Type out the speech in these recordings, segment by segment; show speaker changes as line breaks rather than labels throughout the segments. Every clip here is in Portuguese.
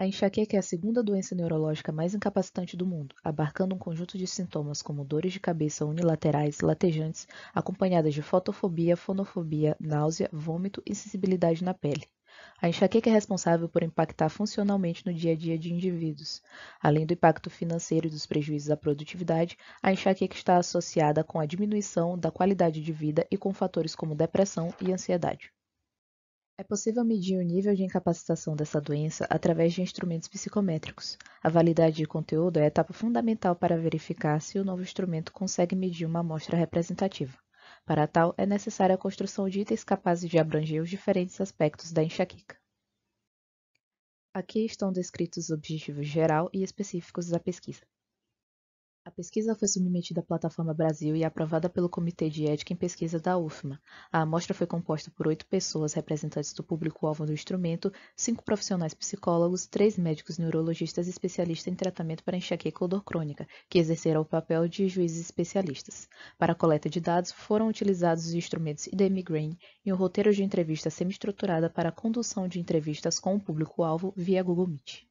A enxaqueca é a segunda doença neurológica mais incapacitante do mundo, abarcando um conjunto de sintomas como dores de cabeça unilaterais, latejantes, acompanhadas de fotofobia, fonofobia, náusea, vômito e sensibilidade na pele. A enxaqueca é responsável por impactar funcionalmente no dia a dia de indivíduos. Além do impacto financeiro e dos prejuízos à produtividade, a enxaqueca está associada com a diminuição da qualidade de vida e com fatores como depressão e ansiedade. É possível medir o nível de incapacitação dessa doença através de instrumentos psicométricos. A validade de conteúdo é a etapa fundamental para verificar se o novo instrumento consegue medir uma amostra representativa. Para tal, é necessária a construção de itens capazes de abranger os diferentes aspectos da enxaqueca. Aqui estão descritos os objetivos geral e específicos da pesquisa. A pesquisa foi submetida à Plataforma Brasil e aprovada pelo Comitê de Ética em Pesquisa da UFMA. A amostra foi composta por oito pessoas representantes do público-alvo do instrumento, cinco profissionais psicólogos, três médicos neurologistas especialistas em tratamento para enxaqueca ou dor crônica, que exerceram o papel de juízes especialistas. Para a coleta de dados, foram utilizados os instrumentos IDM grain e um roteiro de entrevista semi-estruturada para a condução de entrevistas com o público-alvo via Google Meet.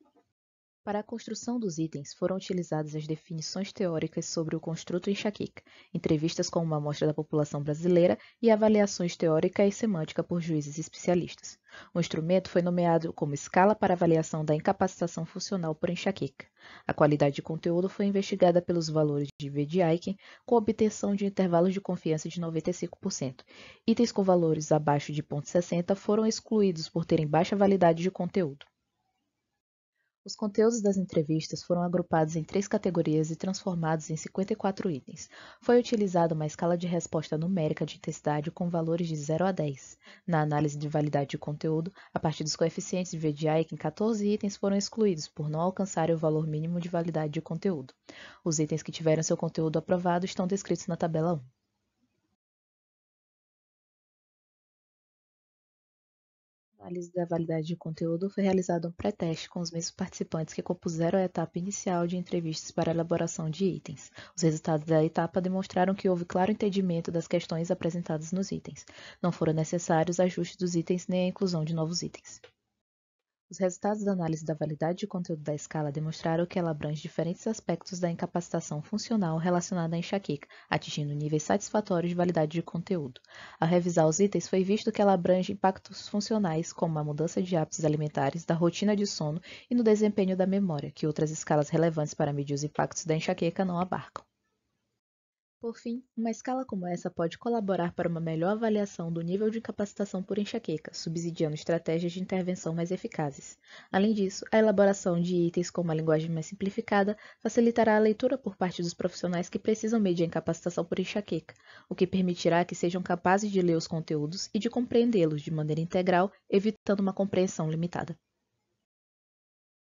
Para a construção dos itens, foram utilizadas as definições teóricas sobre o construto enxaqueca, entrevistas com uma amostra da população brasileira e avaliações teórica e semântica por juízes especialistas. O instrumento foi nomeado como escala para avaliação da incapacitação funcional por enxaqueca. A qualidade de conteúdo foi investigada pelos valores de V de Aiken, com obtenção de intervalos de confiança de 95%. Itens com valores abaixo de 0,60 foram excluídos por terem baixa validade de conteúdo. Os conteúdos das entrevistas foram agrupados em três categorias e transformados em 54 itens. Foi utilizada uma escala de resposta numérica de intensidade com valores de 0 a 10. Na análise de validade de conteúdo, a partir dos coeficientes de VDI, que em 14 itens foram excluídos por não alcançarem o valor mínimo de validade de conteúdo. Os itens que tiveram seu conteúdo aprovado estão descritos na tabela 1. análise da validade de conteúdo foi realizado um pré-teste com os mesmos participantes que compuseram a etapa inicial de entrevistas para elaboração de itens. Os resultados da etapa demonstraram que houve claro entendimento das questões apresentadas nos itens. Não foram necessários ajustes dos itens nem a inclusão de novos itens. Os resultados da análise da validade de conteúdo da escala demonstraram que ela abrange diferentes aspectos da incapacitação funcional relacionada à enxaqueca, atingindo níveis satisfatórios de validade de conteúdo. Ao revisar os itens, foi visto que ela abrange impactos funcionais, como a mudança de hábitos alimentares, da rotina de sono e no desempenho da memória, que outras escalas relevantes para medir os impactos da enxaqueca não abarcam. Por fim, uma escala como essa pode colaborar para uma melhor avaliação do nível de capacitação por enxaqueca, subsidiando estratégias de intervenção mais eficazes. Além disso, a elaboração de itens com uma linguagem mais simplificada facilitará a leitura por parte dos profissionais que precisam medir a incapacitação por enxaqueca, o que permitirá que sejam capazes de ler os conteúdos e de compreendê-los de maneira integral, evitando uma compreensão limitada.